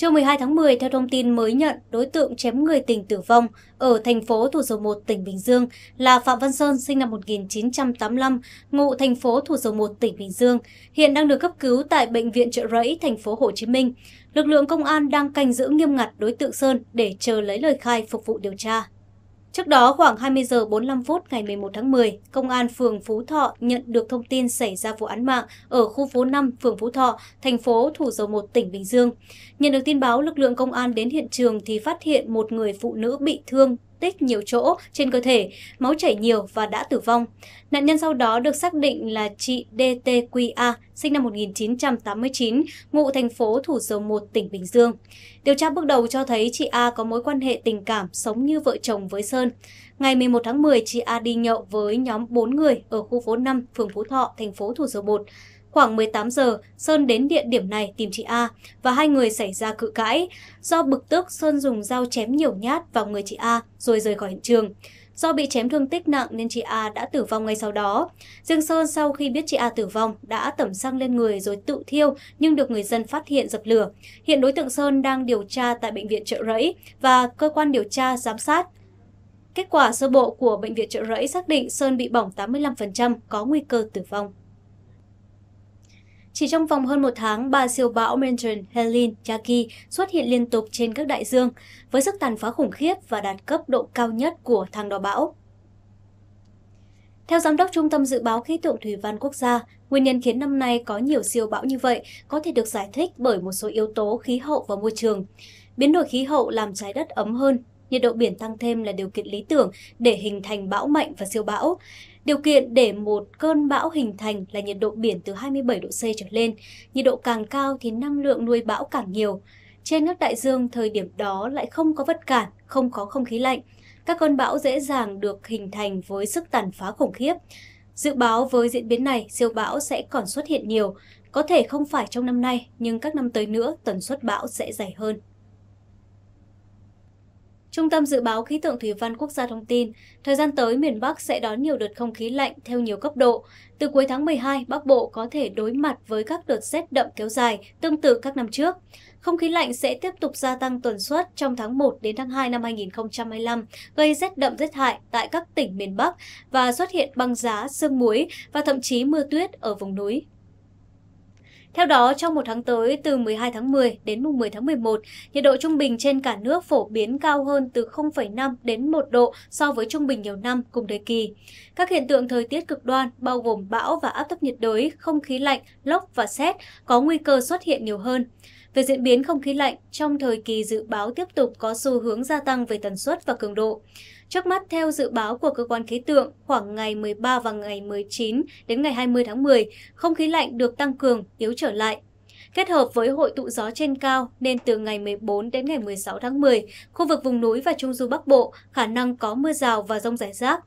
Trưa 12 tháng 10, theo thông tin mới nhận, đối tượng chém người tình tử vong ở thành phố Thủ Dầu Một, tỉnh Bình Dương là Phạm Văn Sơn, sinh năm 1985, ngụ thành phố Thủ Dầu Một, tỉnh Bình Dương, hiện đang được cấp cứu tại bệnh viện Trợ Rẫy, thành phố Hồ Chí Minh. Lực lượng công an đang canh giữ nghiêm ngặt đối tượng Sơn để chờ lấy lời khai phục vụ điều tra. Trước đó, khoảng 20 giờ 45 phút ngày 11 tháng 10, Công an phường Phú Thọ nhận được thông tin xảy ra vụ án mạng ở khu phố 5, phường Phú Thọ, thành phố Thủ Dầu Một, tỉnh Bình Dương. Nhận được tin báo, lực lượng công an đến hiện trường thì phát hiện một người phụ nữ bị thương tích nhiều chỗ trên cơ thể, máu chảy nhiều và đã tử vong. Nạn nhân sau đó được xác định là chị DTQA, sinh năm 1989, ngụ thành phố Thủ Dầu Một, tỉnh Bình Dương. Điều tra bước đầu cho thấy chị A có mối quan hệ tình cảm sống như vợ chồng với Sơn. Ngày 11 tháng 10, chị A đi nhậu với nhóm 4 người ở khu phố 5, phường Phú Thọ, thành phố Thủ Dầu Một. Khoảng 18 giờ, Sơn đến địa điểm này tìm chị A và hai người xảy ra cự cãi. Do bực tức, Sơn dùng dao chém nhiều nhát vào người chị A rồi rời khỏi hiện trường. Do bị chém thương tích nặng nên chị A đã tử vong ngay sau đó. Dương Sơn sau khi biết chị A tử vong đã tẩm xăng lên người rồi tự thiêu nhưng được người dân phát hiện dập lửa. Hiện đối tượng Sơn đang điều tra tại bệnh viện Trợ Rẫy và cơ quan điều tra giám sát. Kết quả sơ bộ của bệnh viện Trợ Rẫy xác định Sơn bị bỏng 85%, có nguy cơ tử vong. Chỉ trong vòng hơn một tháng, ba siêu bão Menton, Helene, Yaki xuất hiện liên tục trên các đại dương, với sức tàn phá khủng khiếp và đạt cấp độ cao nhất của thang đo bão. Theo Giám đốc Trung tâm Dự báo Khí tượng Thủy văn Quốc gia, nguyên nhân khiến năm nay có nhiều siêu bão như vậy có thể được giải thích bởi một số yếu tố khí hậu và môi trường. Biến đổi khí hậu làm trái đất ấm hơn, nhiệt độ biển tăng thêm là điều kiện lý tưởng để hình thành bão mạnh và siêu bão. Điều kiện để một cơn bão hình thành là nhiệt độ biển từ 27 độ C trở lên. Nhiệt độ càng cao thì năng lượng nuôi bão càng nhiều. Trên nước đại dương thời điểm đó lại không có vật cản, không có không khí lạnh. Các cơn bão dễ dàng được hình thành với sức tàn phá khủng khiếp. Dự báo với diễn biến này, siêu bão sẽ còn xuất hiện nhiều, có thể không phải trong năm nay, nhưng các năm tới nữa tần suất bão sẽ dày hơn. Trung tâm Dự báo Khí tượng Thủy văn Quốc gia thông tin, thời gian tới miền Bắc sẽ đón nhiều đợt không khí lạnh theo nhiều cấp độ. Từ cuối tháng 12, Bắc Bộ có thể đối mặt với các đợt rét đậm kéo dài, tương tự các năm trước. Không khí lạnh sẽ tiếp tục gia tăng tuần suất trong tháng 1 đến tháng 2 năm 2025, gây rét đậm rét hại tại các tỉnh miền Bắc và xuất hiện băng giá, sương muối và thậm chí mưa tuyết ở vùng núi. Theo đó, trong một tháng tới, từ 12 tháng 10 đến 10 tháng 11, nhiệt độ trung bình trên cả nước phổ biến cao hơn từ 0,5 đến 1 độ so với trung bình nhiều năm cùng thời kỳ. Các hiện tượng thời tiết cực đoan bao gồm bão và áp thấp nhiệt đới, không khí lạnh, lốc và xét có nguy cơ xuất hiện nhiều hơn. Về diễn biến không khí lạnh, trong thời kỳ dự báo tiếp tục có xu hướng gia tăng về tần suất và cường độ. Trước mắt theo dự báo của cơ quan khí tượng, khoảng ngày 13 và ngày 19 đến ngày 20 tháng 10, không khí lạnh được tăng cường, yếu trở lại Kết hợp với hội tụ gió trên cao nên từ ngày 14 đến ngày 16 tháng 10, khu vực vùng núi và Trung Du Bắc Bộ khả năng có mưa rào và rông rải rác.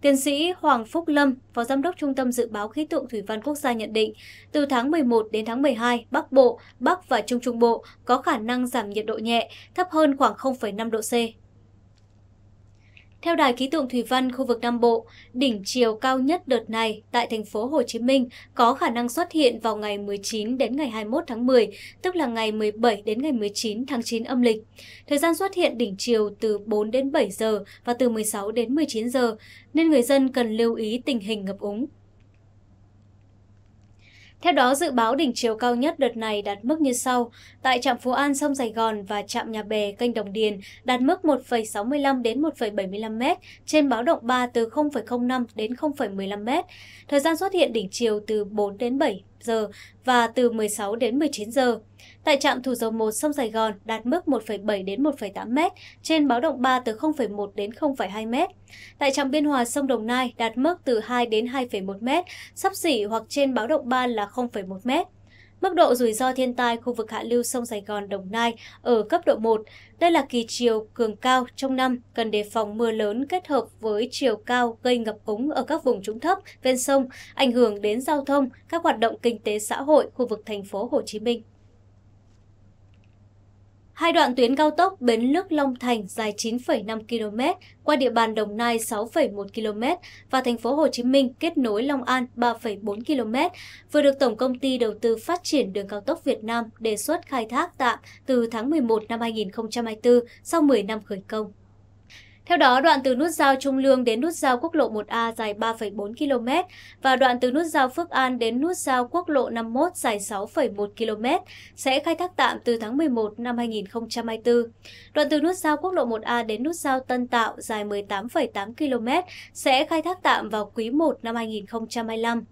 Tiến sĩ Hoàng Phúc Lâm, Phó Giám đốc Trung tâm Dự báo Khí tượng Thủy văn Quốc gia nhận định, từ tháng 11 đến tháng 12, Bắc Bộ, Bắc và Trung Trung Bộ có khả năng giảm nhiệt độ nhẹ, thấp hơn khoảng 0,5 độ C theo Đài khí tượng thủy văn khu vực Nam Bộ, đỉnh chiều cao nhất đợt này tại thành phố Hồ Chí Minh có khả năng xuất hiện vào ngày 19 đến ngày 21 tháng 10, tức là ngày 17 đến ngày 19 tháng 9 âm lịch. Thời gian xuất hiện đỉnh chiều từ 4 đến 7 giờ và từ 16 đến 19 giờ, nên người dân cần lưu ý tình hình ngập úng. Theo đó, dự báo đỉnh chiều cao nhất đợt này đạt mức như sau. Tại trạm Phú An sông Sài Gòn và trạm Nhà Bè kênh Đồng Điền đạt mức 1,65 đến 1,75 m, trên báo động 3 từ 0,05 đến 0,15 m. Thời gian xuất hiện đỉnh chiều từ 4 đến 7 giờ và từ 16 đến 19 giờ. Tại trạm thủ dầu 1 sông Sài Gòn đạt mức 1,7 đến 1,8 m, trên báo động 3 từ 0,1 đến 0,2 m. Tại trạm Biên Hòa sông Đồng Nai đạt mức từ 2 đến 2,1 m, sắp xỉ hoặc trên báo động 3 là 0,1 m. Mức độ rủi ro thiên tai khu vực hạ lưu sông Sài Gòn Đồng Nai ở cấp độ 1. Đây là kỳ chiều cường cao trong năm, cần đề phòng mưa lớn kết hợp với chiều cao gây ngập úng ở các vùng trũng thấp ven sông, ảnh hưởng đến giao thông, các hoạt động kinh tế xã hội khu vực thành phố Hồ Chí Minh. Hai đoạn tuyến cao tốc Bến Lức Long Thành dài 9,5 km qua địa bàn Đồng Nai 6,1 km và thành phố Hồ Chí Minh kết nối Long An 3,4 km vừa được Tổng công ty đầu tư phát triển đường cao tốc Việt Nam đề xuất khai thác tạm từ tháng 11 năm 2024 sau 10 năm khởi công. Theo đó, đoạn từ nút giao Trung Lương đến nút giao quốc lộ 1A dài 3,4 km và đoạn từ nút giao Phước An đến nút giao quốc lộ 51 dài 6,1 km sẽ khai thác tạm từ tháng 11 năm 2024. Đoạn từ nút giao quốc lộ 1A đến nút giao Tân Tạo dài 18,8 km sẽ khai thác tạm vào quý 1 năm 2025.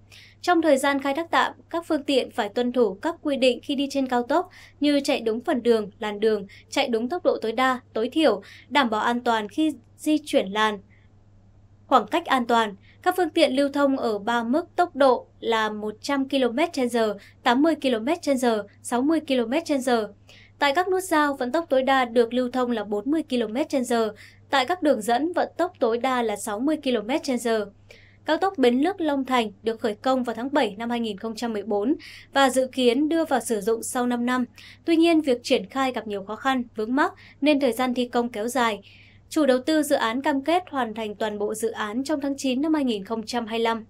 Trong thời gian khai thác tạm, các phương tiện phải tuân thủ các quy định khi đi trên cao tốc như chạy đúng phần đường, làn đường, chạy đúng tốc độ tối đa, tối thiểu, đảm bảo an toàn khi di chuyển làn, khoảng cách an toàn. Các phương tiện lưu thông ở ba mức tốc độ là 100 km/h, 80 km/h, 60 km/h. Tại các nút giao, vận tốc tối đa được lưu thông là 40 km/h. Tại các đường dẫn, vận tốc tối đa là 60 km/h. Cao tốc Bến Lức Long Thành được khởi công vào tháng 7 năm 2014 và dự kiến đưa vào sử dụng sau 5 năm. Tuy nhiên, việc triển khai gặp nhiều khó khăn, vướng mắc nên thời gian thi công kéo dài. Chủ đầu tư dự án cam kết hoàn thành toàn bộ dự án trong tháng 9 năm 2025.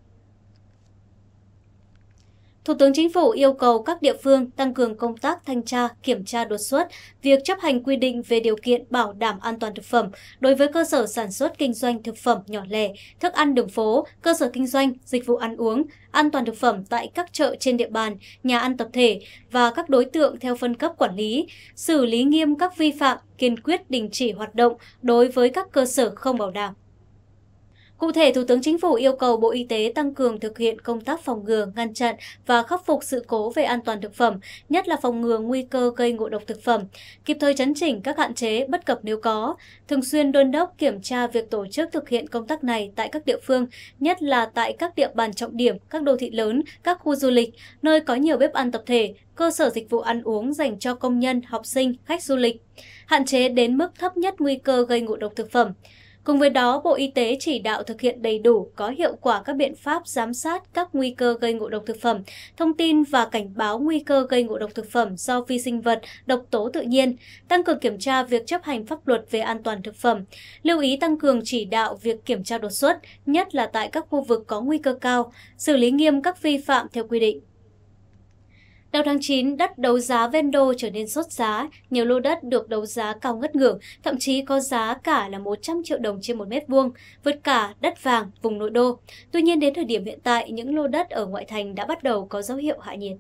Thủ tướng Chính phủ yêu cầu các địa phương tăng cường công tác thanh tra, kiểm tra đột xuất, việc chấp hành quy định về điều kiện bảo đảm an toàn thực phẩm đối với cơ sở sản xuất kinh doanh thực phẩm nhỏ lẻ, thức ăn đường phố, cơ sở kinh doanh, dịch vụ ăn uống, an toàn thực phẩm tại các chợ trên địa bàn, nhà ăn tập thể và các đối tượng theo phân cấp quản lý, xử lý nghiêm các vi phạm, kiên quyết đình chỉ hoạt động đối với các cơ sở không bảo đảm. Cụ thể, Thủ tướng Chính phủ yêu cầu Bộ Y tế tăng cường thực hiện công tác phòng ngừa, ngăn chặn và khắc phục sự cố về an toàn thực phẩm, nhất là phòng ngừa nguy cơ gây ngộ độc thực phẩm, kịp thời chấn chỉnh các hạn chế bất cập nếu có, thường xuyên đôn đốc kiểm tra việc tổ chức thực hiện công tác này tại các địa phương, nhất là tại các địa bàn trọng điểm, các đô thị lớn, các khu du lịch, nơi có nhiều bếp ăn tập thể, cơ sở dịch vụ ăn uống dành cho công nhân, học sinh, khách du lịch, hạn chế đến mức thấp nhất nguy cơ gây ngộ độc thực phẩm Cùng với đó, Bộ Y tế chỉ đạo thực hiện đầy đủ có hiệu quả các biện pháp giám sát các nguy cơ gây ngộ độc thực phẩm, thông tin và cảnh báo nguy cơ gây ngộ độc thực phẩm do vi sinh vật, độc tố tự nhiên, tăng cường kiểm tra việc chấp hành pháp luật về an toàn thực phẩm, lưu ý tăng cường chỉ đạo việc kiểm tra đột xuất, nhất là tại các khu vực có nguy cơ cao, xử lý nghiêm các vi phạm theo quy định. Đầu tháng 9, đất đấu giá ven đô trở nên sốt giá, nhiều lô đất được đấu giá cao ngất ngưỡng, thậm chí có giá cả là 100 triệu đồng trên một mét vuông, vượt cả đất vàng vùng nội đô. Tuy nhiên đến thời điểm hiện tại, những lô đất ở ngoại thành đã bắt đầu có dấu hiệu hạ nhiệt.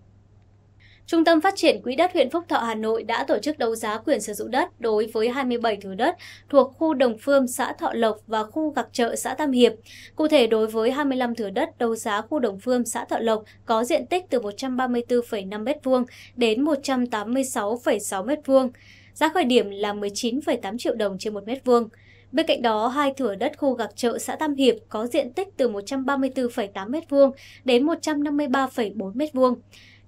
Trung tâm Phát triển Quỹ đất huyện Phúc Thọ Hà Nội đã tổ chức đấu giá quyền sử dụng đất đối với 27 thửa đất thuộc khu Đồng Phương, xã Thọ Lộc và khu Gạc Chợ, xã Tam Hiệp. Cụ thể, đối với 25 thửa đất đấu giá khu Đồng Phương, xã Thọ Lộc có diện tích từ 134,5 m2 đến 186,6 m2. Giá khởi điểm là 19,8 triệu đồng trên 1 m2. Bên cạnh đó, hai thửa đất khu gạc chợ xã Tam Hiệp có diện tích từ 134,8 m2 đến 153,4 m2.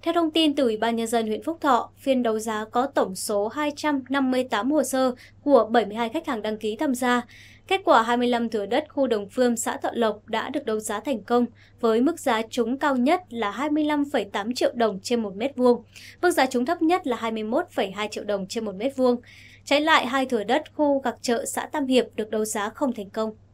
Theo thông tin từ Ủy ban Nhân dân huyện Phúc Thọ, phiên đấu giá có tổng số 258 hồ sơ của 72 khách hàng đăng ký tham gia. Kết quả 25 thửa đất khu Đồng Phương, xã Thọ Lộc đã được đấu giá thành công với mức giá trúng cao nhất là 25,8 triệu đồng trên 1 mét vuông, mức giá trúng thấp nhất là 21,2 triệu đồng trên 1 mét vuông. Trái lại, hai thửa đất khu Gạc Chợ, xã Tam Hiệp được đấu giá không thành công.